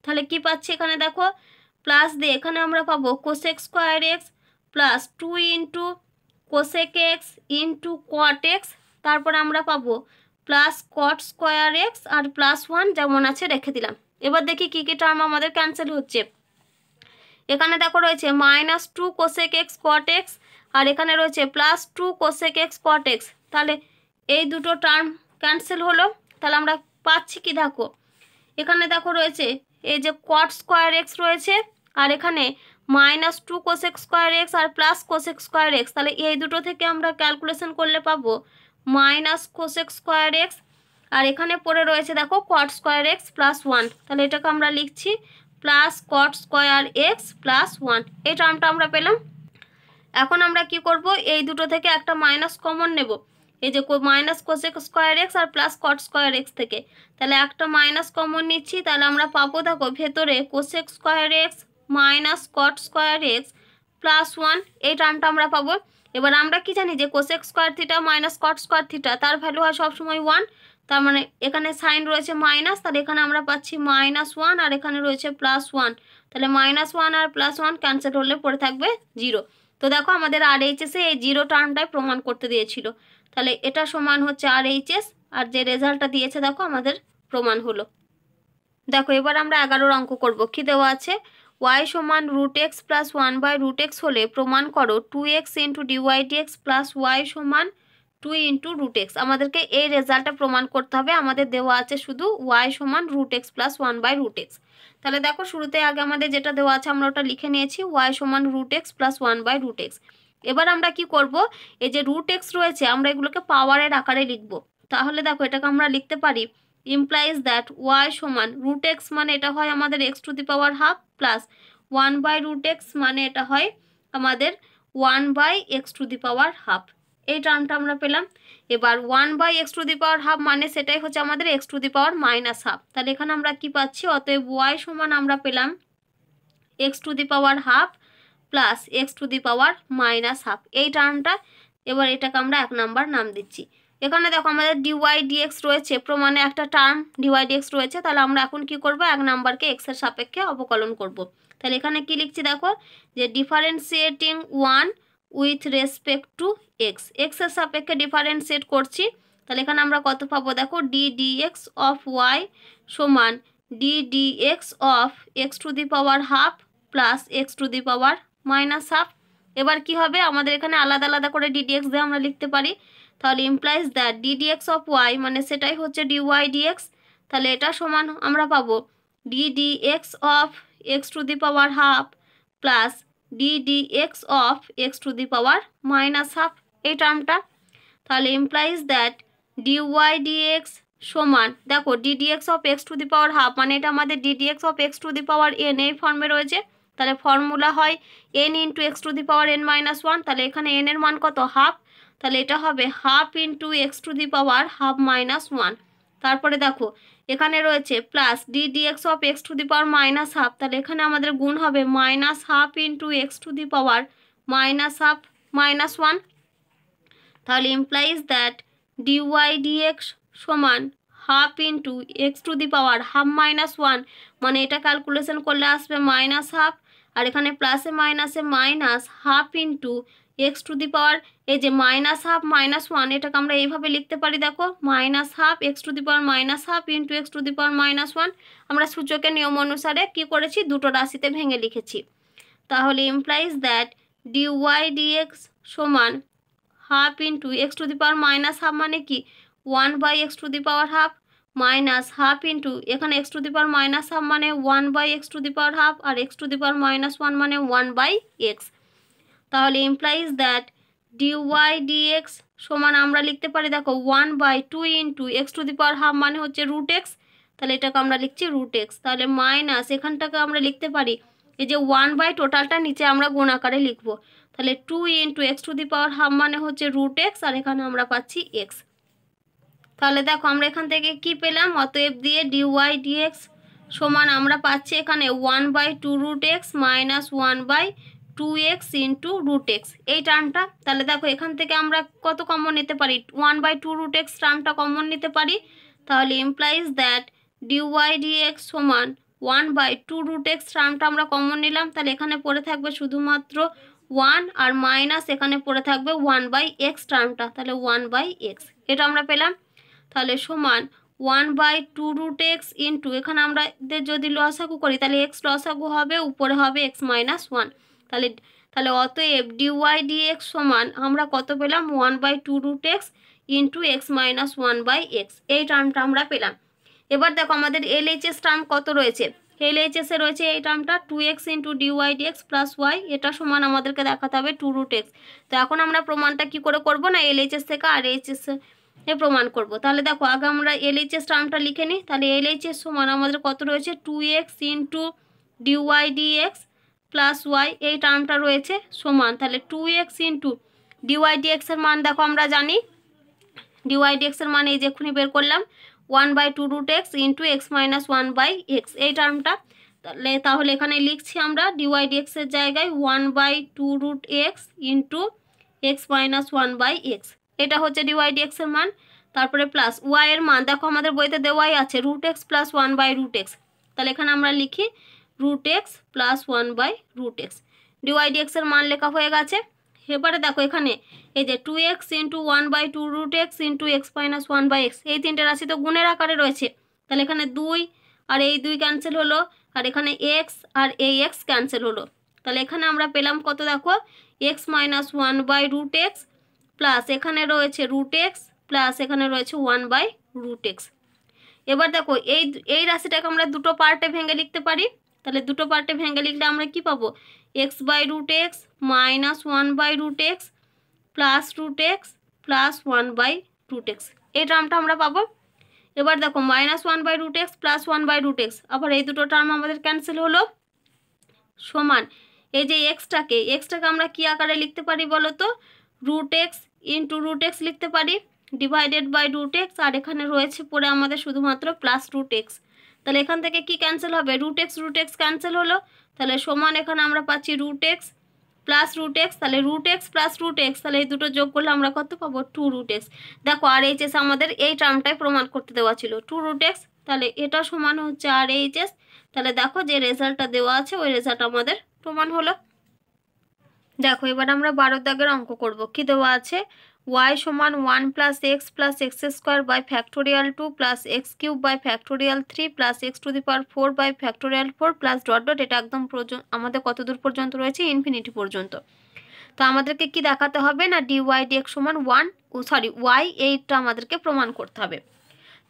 তাহলে কি পাচ্ছি এখানে দেখো প্লাস দিয়ে এখানে আমরা পাবো cosec square x plus two into cosec x into cot x তারপরে আমরা পাবো প্লাস কট স্কোয়ার এক্স আর প্লাস ওয়ান যেমন আছে রেখে দিলাম এবার দেখি কী কী টার্ম আমাদের ক্যান্সেল হচ্ছে এখানে দেখো রয়েছে minus two cosec x cot x আর এখানে রয়েছে plus two cosec x cot x তাহলে এই দুটো টার্ম ক্যান্সেল হলো তাহলে আমরা পাচ্ছি কি দেখো এখানে দেখো রয়েছে এই যে কট স্কোয়ার এক্স রয়েছে আর এখানে minus two cosec square x আর প্লাস কোশেক স্কোয়ার এক্স তাহলে এই দুটো থেকে আমরা ক্যালকুলেশন করলে পাবো মাইনাস কোশেক স্কোয়ার এক্স আর এখানে পড়ে রয়েছে দেখো cot square x plus one তাহলে এটাকে আমরা লিখছি plus cot square x plus one এই টার্মটা আমরা পেলাম এখন আমরা কি করব এই দুটো থেকে একটা মাইনাস কমন নেব এই যে মাইনাস কোসেক স্কোয়ার এক্স আর প্লাস কট স্কোয়ার এক্স থেকে তাহলে একটা মাইনাস কমন নিচ্ছি তাহলে আমরা পাবো দেখো ভেতরে cosec square x minus cot square x plus one এই টার্মটা আমরা পাবো এবার আমরা কি জানি যে cosec square theta minus cot square theta তার ভ্যালু হয় সবসময় ওয়ান তার মানে এখানে সাইন রয়েছে মাইনাস তাহলে এখানে আমরা পাচ্ছি মাইনাস ওয়ান আর এখানে রয়েছে প্লাস ওয়ান তাহলে মাইনাস ওয়ান আর প্লাস ওয়ান ক্যান্সেল হলে পড়ে থাকবে জিরো তো দেখো আমাদের আর এইচএসে এই জিরো টার্মটাই প্রমাণ করতে দিয়েছিল তাহলে এটা সমান হচ্ছে আর এইচএস আর যে রেজাল্টটা দিয়েছে দেখো আমাদের প্রমাণ হলো দেখো এবার আমরা এগারোর অঙ্ক করব কি দেওয়া আছে ওয়াই সমান root x plus one by root x হলে প্রমাণ করো two x into dy dx plus y সমান টু ইন্টু রুট এক্স আমাদেরকে এই রেজাল্টটা প্রমাণ করতে হবে আমাদের দেওয়া আছে শুধু ওয়াই সমান root x plus one by root x তাহলে দেখো শুরুতে আগে আমাদের যেটা দেওয়া আছে আমরা ওটা লিখে নিয়েছি ওয়াই সমান root x plus one by root x এবার আমরা কি করব এই যে রুট এক্স রয়েছে আমরা এগুলোকে পাওয়ারের আকারে লিখব তাহলে দেখো এটাকে আমরা লিখতে পারি ইমপ্লাইজ দ্যাট ওয়াই সমান রুট এক্স মানে এটা হয় আমাদের x to the power half plus one by root x মানে এটা হয় আমাদের one by x to the power half এই টার্মটা আমরা পেলাম এবার one by x to the power half মানে সেটাই হচ্ছে আমাদের x to the power minus half তাহলে এখানে আমরা কি পাচ্ছি অতএব ওয়াই সমান আমরা পেলাম x to the power half plus x to the power minus half এই টার্মটা এবার এটাকে আমরা এক নাম্বার নাম দিচ্ছি এখানে দেখো আমাদের ডিওয়াই ডিএক্স রয়েছে প্রমাণে একটা টার্ম ডিওয়াই ডিএক্স রয়েছে তাহলে আমরা এখন কি করব এক নাম্বারকে এক্সের সাপেক্ষে অবকলন করব। তাহলে এখানে কি লিখছি দেখো যে differentiating one with respect to x এক্সের সাপেক্ষে ডিফারেন্সিয়েট করছি তাহলে এখানে আমরা কত পাবো দেখো ডিডিএক্স অফ ওয়াই সমান d d d x of x to the power half plus x to the power minus half এবার কি হবে আমাদের এখানে আলাদা আলাদা করে ডিডিএক্স দিয়ে আমরা লিখতে পারি তাহলে implies that ddx of y মানে সেটাই হচ্ছে ডিওয়াই ডিএক্স তাহলে এটা সমান আমরা পাবো d d x of x to the power half plus d d x of x to the power minus half এই টার্মটা তাহলে ইমপ্লাইজ দ্যাট ডিওয়াই ডিএক্স সমান দেখো d d x of x to the power half মানে এটা আমাদের d d x of x to the power n এই ফর্মে রয়েছে তাহলে ফর্মুলা হয় n into x to the power n minus one তাহলে এখানে এন এর মান কত হাফ তাহলে এটা হবে half into x to the power half minus one তারপরে দেখো এখানে রয়েছে plus d d x of x to the power minus half তাহলে এখানে আমাদের গুণ হবে minus half into x to the power minus half minus one তাহলে ইমপ্লাইজ দ্যাট ডিওয়াই এক্স সমান half into x to the power half minus one মানে এটা calculation করলে আসবে মাইনাস হাফ আর এখানে প্লাসে মাইনাসে minus half into x to the power এই যে মাইনাস হাফ মাইনাস ওয়ান এটাকে আমরা এইভাবে লিখতে পারি দেখো minus half x to the power minus half into x to the power minus one আমরা সূচকের নিয়ম অনুসারে কি করেছি দুটো রাশিতে ভেঙে লিখেছি তাহলে implies that d y d x সমান half into x to the power minus half মানে কি one by x to the power half minus half into এখানে x to the power minus half মানে one by x to the power half আর x to the power minus one মানে one by x তাহলে implies that dy dx সমান আমরা লিখতে পারি দেখো one by two into x to the power half মানে হচ্ছে রুট এক্স তাহলে এটাকে আমরা লিখছি রুট এক্স তাহলে মাইনাস এখানটাকে আমরা লিখতে পারি এই যে ওয়ান বাই টোটালটা নিচে আমরা গুণ আকারে লিখবো তাহলে two into x to the power half মানে হচ্ছে রুট এক্স আর এখানে আমরা পাচ্ছি এক্স তাহলে দেখো আমরা এখান থেকে কি পেলাম অতএব দিয়ে ডিওয়াই ডিএক্স সমান আমরা পাচ্ছি এখানে one by two root x minus one by two x into root x এই টার্মটা তাহলে দেখো এখান থেকে আমরা কত কমন নিতে পারি one by two root x টার্মটা কমন নিতে পারি তাহলে ইমপ্লাইজ দ্যাট ডিওয়াই ডিএক্স সমান one by two root x টার্মটা আমরা কমন নিলাম তাহলে এখানে পড়ে থাকবে শুধুমাত্র ওয়ান আর মাইনাস এখানে পড়ে থাকবে ওয়ান বাই এক্স টার্মটা তাহলে ওয়ান বাই এক্স এটা আমরা পেলাম তাহলে সমান one by two root x into এখানে আমাদের যদি লসাগু করি তাহলে এক্স লসাগু হবে উপরে হবে এক্স মাইনাস ওয়ান তাহলে তাহলে অত এফ ওয়াই ডি এক্স সমান আমরা কত পেলাম one by two root x into x minus one by x এই টার্মটা আমরা পেলাম এবার দেখো আমাদের এল এস টার্ম কত রয়েছে এল এলএইচএসে রয়েছে এই টার্মটা two x into d x plus y এটা সমান আমাদেরকে দেখাতে হবে টু রুট এক্স তো এখন আমরা প্রমাণটা কি করে করব না এল এস থেকে আর এইচএস প্রমাণ করব তাহলে দেখো আগে আমরা এলএইচএস টার্মটা লিখে নিই তাহলে এলএইচএস সমান আমাদের কত রয়েছে two x into dy dx plus y এই টার্মটা রয়েছে সমান তাহলে টু এক্স ইন্টু ডিওয়াই ডিএক্সের মান দেখো আমরা জানি ডিওয়াই ডিএক্সের মান এই যেক্ষুনি বের করলাম one by two root x into x minus one by x এই টার্মটা তাহলে তাহলে এখানে লিখছি আমরা ডিওয়াই ডিএক্সের জায়গায় one by two root x into x minus one by x এটা হচ্ছে ডিওয়াই ডি এক্সের মান তারপরে প্লাস ওয়াই এর মান দেখো আমাদের বইতে দেওয়াই আছে root x plus one by root x তাহলে এখানে আমরা লিখি root x plus one by root x d y d এক্সের মান লেখা হয়ে গেছে এবারে দেখো এখানে এই যে two x into one by two root x into x minus one by x এই তিনটে রাশি তো গুণের আকারে রয়েছে তাহলে এখানে দুই আর এই দুই ক্যান্সেল হলো আর এখানে এক্স আর এই এক্স ক্যান্সেল হলো তাহলে এখানে আমরা পেলাম কত দেখো x minus one by root x plus এখানে রয়েছে রুট এক্স প্লাস এখানে রয়েছে ওয়ান বাই রুট এক্স এবার দেখো এই এই রাশিটাকে আমরা দুটো পার্টে ভেঙে লিখতে পারি তাহলে দুটো পার্টে ভেঙে লিখলে আমরা কি পাবো x by root x minus one by root x plus root x plus one by root x এই টার্মটা আমরা পাবো এবার দেখো minus one by root x plus one by root x আবার এই দুটো টার্ম আমাদের ক্যান্সেল হলো সমান এই যে এক্সটাকে এক্সটাকে আমরা কি আকারে লিখতে পারি বলো তো root x into root x লিখতে পারি ডিভাইডেড বাই রুট এক্স আর এখানে রয়েছে পড়ে আমাদের শুধুমাত্র প্লাস রুট এক্স তাহলে এখান থেকে কি ক্যান্সেল হবে root x root x cancel হলো তাহলে সমান এখানে আমরা পাচ্ছি root x plus root x তাহলে root x plus root x তাহলে এই দুটো যোগ করলে আমরা কত পাবো টু রুট এক্স দেখো আর এইচ এস আমাদের এই টার্মটাই প্রমাণ করতে দেওয়া ছিল টু রুট এক্স তাহলে এটা সমান হচ্ছে আর এইচ এস তাহলে দেখো যে রেজাল্টটা দেওয়া আছে ওই রেজাল্ট আমাদের প্রমাণ হলো দেখো এবার আমরা বারো দাগের অঙ্ক করব কি দেওয়া আছে ওয়াই সমান one plus x plus x square by factorial two plus x cube by factorial three plus x to the power four by factorial four plus dot dot এটা একদম আমাদের কত দূর পর্যন্ত রয়েছে ইনফিনিটি পর্যন্ত তো আমাদেরকে কি দেখাতে হবে না ডি ওয়াই ডি এক্স সমান ওয়ান সরি ওয়াই এইটা আমাদেরকে প্রমাণ করতে হবে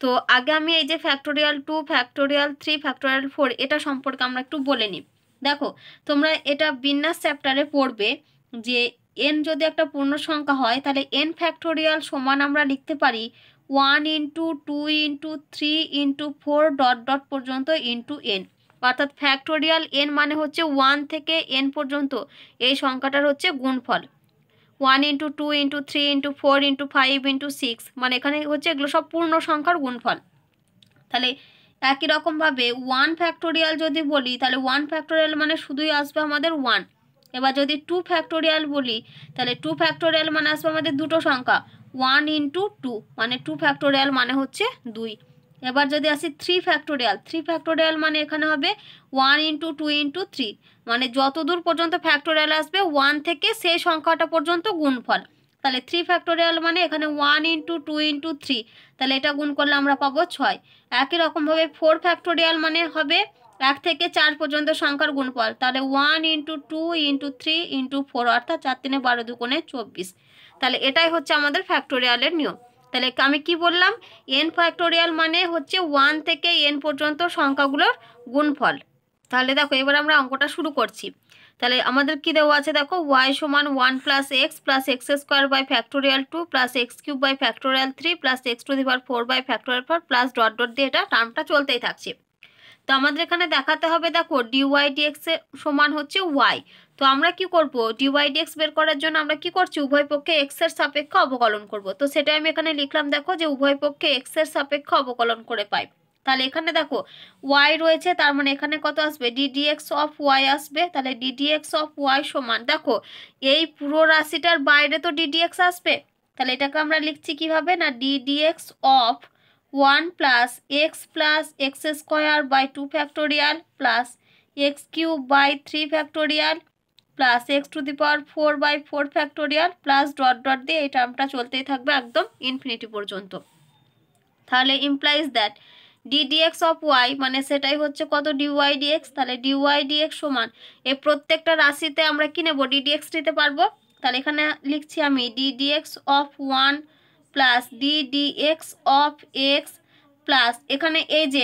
তো আগে আমি এই যে factorial two factorial three factorial four এটা সম্পর্কে আমরা একটু বলে নিই দেখো তোমরা এটা বিন্যাস চ্যাপ্টারে পড়বে যে এন যদি একটা পূর্ণ সংখ্যা হয় তাহলে এন ফ্যাক্টোরিয়াল সমান আমরা লিখতে পারি one into two into three into four dot dot পর্যন্ত ইন্টু এন অর্থাৎ ফ্যাক্টোরিয়াল এন মানে হচ্ছে ওয়ান থেকে এন পর্যন্ত এই সংখ্যাটার হচ্ছে গুণফল one into two into three into four into five into six মানে এখানে হচ্ছে এগুলো সব পূর্ণ সংখ্যার গুণফল তাহলে একই রকমভাবে ওয়ান ফ্যাক্টোরিয়াল যদি বলি তাহলে ওয়ান ফ্যাক্টোরিয়াল মানে শুধুই আসবে আমাদের ওয়ান এবার যদি টু ফ্যাক্টোরিয়াল বলি তাহলে টু ফ্যাক্টোরিয়াল মানে আসবে আমাদের দুটো সংখ্যা ওয়ান ইন্টু টু মানে টু ফ্যাক্টোরিয়াল মানে হচ্ছে দুই এবার যদি আসি থ্রি ফ্যাক্টোরিয়াল থ্রি ফ্যাক্টোরিয়াল মানে এখানে হবে one into two into three মানে যতদূর পর্যন্ত ফ্যাক্টোরিয়াল আসবে ওয়ান থেকে সেই সংখ্যাটা পর্যন্ত গুণফল তাহলে থ্রি ফ্যাক্টোরিয়াল মানে এখানে one into two into three তাহলে এটা গুণ করলে আমরা পাবো ছয় একই রকমভাবে ফোর ফ্যাক্টোরিয়াল মানে হবে এক থেকে চার পর্যন্ত সংখ্যার গুণফল তাহলে one into two into three into four অর্থাৎ চার তিনে বারো দুগুণে চব্বিশ তাহলে এটাই হচ্ছে আমাদের ফ্যাক্টোরিয়ালের নিয়ম তাহলে আমি কি বললাম এন ফ্যাক্টোরিয়াল মানে হচ্ছে ওয়ান থেকে এন পর্যন্ত সংখ্যাগুলোর গুণফল তাহলে দেখো এবার আমরা অঙ্কটা শুরু করছি তাহলে আমাদের কি দেওয়া আছে দেখো ওয়াই সমান one plus x plus x square by factorial two plus x cube by factorial three plus x to the four by factorial four plus dot dot দিয়ে এটা টার্মটা চলতেই থাকছে তো আমাদের এখানে দেখাতে হবে দেখো ডিওয়াই ডিএক্স এর সমান হচ্ছে ওয়াই তো আমরা কি করব ডিওয়াই ডিএক্স বের করার জন্য আমরা কি করছি উভয় পক্ষে এক্স এর সাপেক্ষে অবকলন করব তো সেটা আমি এখানে লিখলাম দেখো যে উভয় পক্ষে এক্স এর সাপেক্ষে অবকলন করে পাই তাহলে এখানে দেখো ওয়াই রয়েছে তার মানে এখানে কত আসবে ডিডিএক্স অফ ওয়াই আসবে তাহলে ডিডিএক্স অফ ওয়াই সমান দেখো এই পুরো রাশিটার বাইরে তো ডিডিএক্স আসবে তাহলে এটাকে আমরা লিখছি কিভাবে না d d x of one plus x plus x square by two factorial plus x cube by three factorial plus x to the power four by four factorial plus dot dot দিয়ে এই টার্মটা চলতেই থাকবে একদম ইনফিনিটি পর্যন্ত তাহলে implies that ddx of y মানে সেটাই হচ্ছে কত ডিওয়াই ডিএক্স তাহলে ডিওয়াই ডিএক্স সমান এ প্রত্যেকটা রাশিতে আমরা কি নেব ডিডিএক্স নিতে পারবো তাহলে এখানে লিখছি আমি d d x of one plus d of x plus এখানে এই যে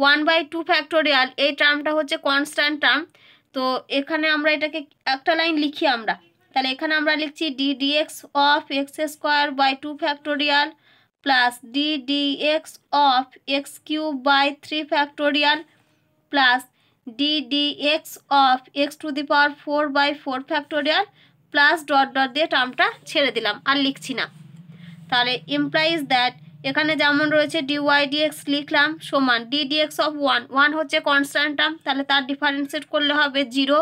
ওয়ান বাই টু ফ্যাক্টোরিয়াল এই টার্মটা হচ্ছে কনস্ট্যান্ট টার্ম তো এখানে আমরা এটাকে একটা লাইন লিখি আমরা তাহলে এখানে আমরা লিখছি d d x of x square by two factorial plus d d x of x cube by three factorial plus d d x of x to the power four by four factorial plus dot dot দিয়ে টার্মটা ছেড়ে দিলাম আর লিখছি না তাহলে implies that এখানে যেমন রয়েছে ডিওয়াই ডিএক্স লিখলাম সমান ডিডিএক্স অফ ওয়ান ওয়ান হচ্ছে কনস্ট্যান্ট টার্ম তাহলে তার ডিফারেন্সিয়েট করলে হবে zero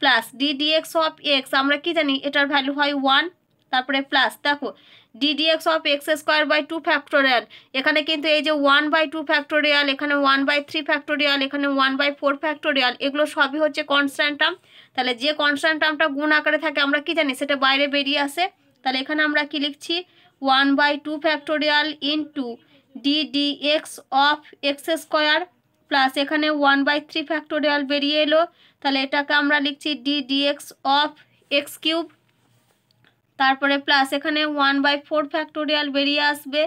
plus d d d x of x আমরা কি জানি এটার ভ্যালু হয় ওয়ান তারপরে প্লাস দেখো d d x of x square by two factorial এখানে কিন্তু এই যে ওয়ান বাই টু ফ্যাক্টোরিয়াল এখানে ওয়ান বাই থ্রি ফ্যাক্টোরিয়াল এখানে ওয়ান বাই ফোর ফ্যাক্টোরিয়াল এগুলো সবই হচ্ছে কনস্ট্যান্ট টার্ম তাহলে যে কনস্ট্যান্ট টার্মটা গুণ আকারে থাকে আমরা কি জানি সেটা বাইরে বেরিয়ে আসে তাহলে এখানে আমরা কি লিখছি one by two factorial in d d d x of x square plus এখানে ওয়ান বাই থ্রি ফ্যাক্টোরিয়াল বেরিয়ে এলো তাহলে এটাকে আমরা লিখছি ডিডিএক্স অফ এক্স কিউব তারপরে প্লাস এখানে ওয়ান বাই ফোর ফ্যাক্টোরিয়াল বেরিয়ে আসবে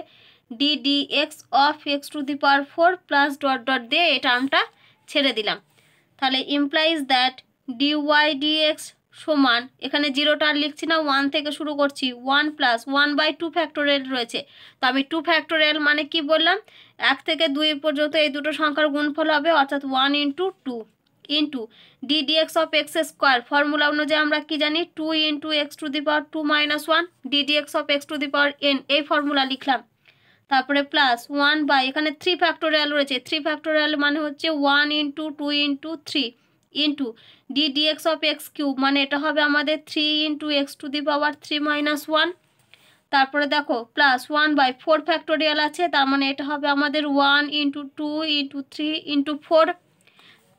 d d x of x to the power four plus dot dot দিয়ে এই টার্মটা ছেড়ে দিলাম তাহলে implies that d y d x সমান এখানে জিরোটা আর লিখছি না ওয়ান থেকে শুরু করছি one plus one by two factorial রয়েছে তো আমি টু ফ্যাক্টোরিয়াল মানে কি বললাম এক থেকে দুই পর্যন্ত এই দুটো সংখ্যার গুণফল হবে অর্থাৎ one into two into d d x of x square formula অনুযায়ী আমরা কি জানি two into x to the power two minus one d d x of x to the power n এই ফর্মুলা লিখলাম তারপরে প্লাস ওয়ান বাই এখানে থ্রি ফ্যাক্টোরিয়াল রয়েছে three factorial মানে হচ্ছে one into two into three into d d x of x cube মানে এটা হবে আমাদের three into x to the power three minus one তারপরে দেখো plus one by four factorial আছে তার মানে এটা হবে আমাদের one into two into three into four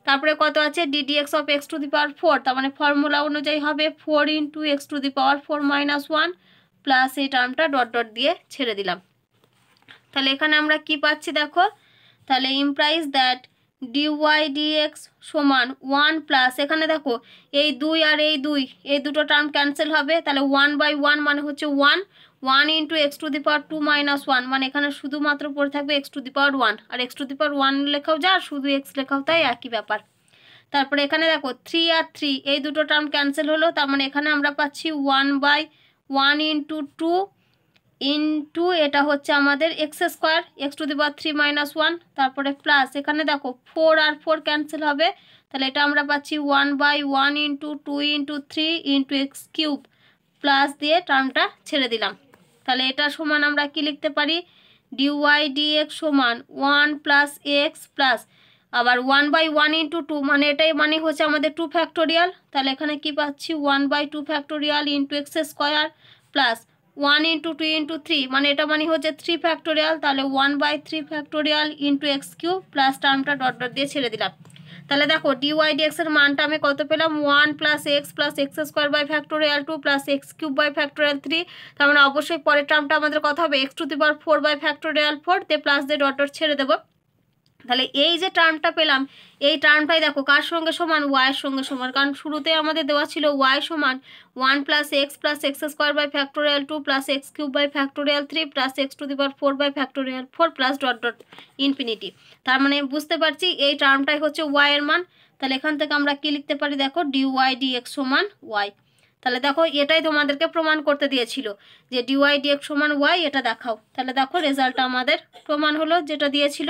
তারপরে কত আছে d d x of x to the power four তার মানে ফর্মুলা অনুযায়ী হবে four into x to the power four minus one plus এই টার্মটা ডট ডট দিয়ে ছেড়ে দিলাম তাহলে এখানে আমরা কি পাচ্ছি দেখো তাহলে ইমপ্রাইজ দ্যাট ডিওয়াই ডিএক্স সমান ওয়ান প্লাস এখানে দেখো এই দুই আর এই দুই এই দুটো টার্ম ক্যান্সেল হবে তাহলে ওয়ান বাই ওয়ান মানে হচ্ছে one one into x to the power two minus one মানে এখানে শুধুমাত্র পড়ে থাকবে x to the power one আর x to the power one লেখাও যা আর শুধু এক্স লেখাও তাই একই ব্যাপার তারপরে এখানে দেখো থ্রি আর থ্রি এই দুটো টার্ম ক্যান্সেল হলো তার মানে এখানে আমরা পাচ্ছি one by one into two into এটা হচ্ছে আমাদের x square x to the power three minus one তারপরে প্লাস এখানে দেখো ফোর আর ফোর ক্যান্সেল হবে তাহলে এটা আমরা পাচ্ছি one by one into two into three into x cube plus দিয়ে টার্মটা ছেড়ে দিলাম তাহলে এটা সমান আমরা কি লিখতে পারি ডিওয়াই ডিএক্স সমান ওয়ান প্লাস এক্স প্লাস আবার one by one into two মানে এটাই মানে হচ্ছে আমাদের টু ফ্যাক্টোরিয়াল তাহলে এখানে কি পাচ্ছি one by two factorial into x square plus one into two into three মানে এটা মানে হচ্ছে থ্রি ফ্যাক্টোরিয়াল তাহলে one by three factorial into x cube plus টার্মটা ডট ডট দিয়ে ছেড়ে দিলাম তাহলে দেখো ডিওয়াই এক্সের মানটা আমি কত পেলাম one plus x plus x square by factorial two plus x cube by factorial three তার মানে অবশ্যই পরের টার্মটা আমাদের কথা হবে x to the power four by factorial four দিয়ে প্লাস দিয়ে ডটর ছেড়ে দেবো তাহলে এই যে টার্মটা পেলাম এই টার্মটাই দেখো কার সঙ্গে সমান ওয়াইয়ের সঙ্গে সমান কারণ শুরুতে আমাদের দেওয়া ছিল ওয়াই সমান one plus x plus x square by factorial two plus x cube by factorial three plus x to the power four by factorial four plus dot dot infinity তার মানে বুঝতে পারছি এই টার্মটাই হচ্ছে ওয়াইয়ের মান তাহলে এখান থেকে আমরা কী লিখতে পারি দেখো ডি ওয়াই ডি এক্স সমান ওয়াই তাহলে দেখো এটাই তোমাদেরকে প্রমাণ করতে দিয়েছিল যে ডিওয়াই এক্স সমান ওয়াই এটা দেখাও তাহলে দেখো রেজাল্টটা আমাদের প্রমাণ হলো যেটা দিয়েছিল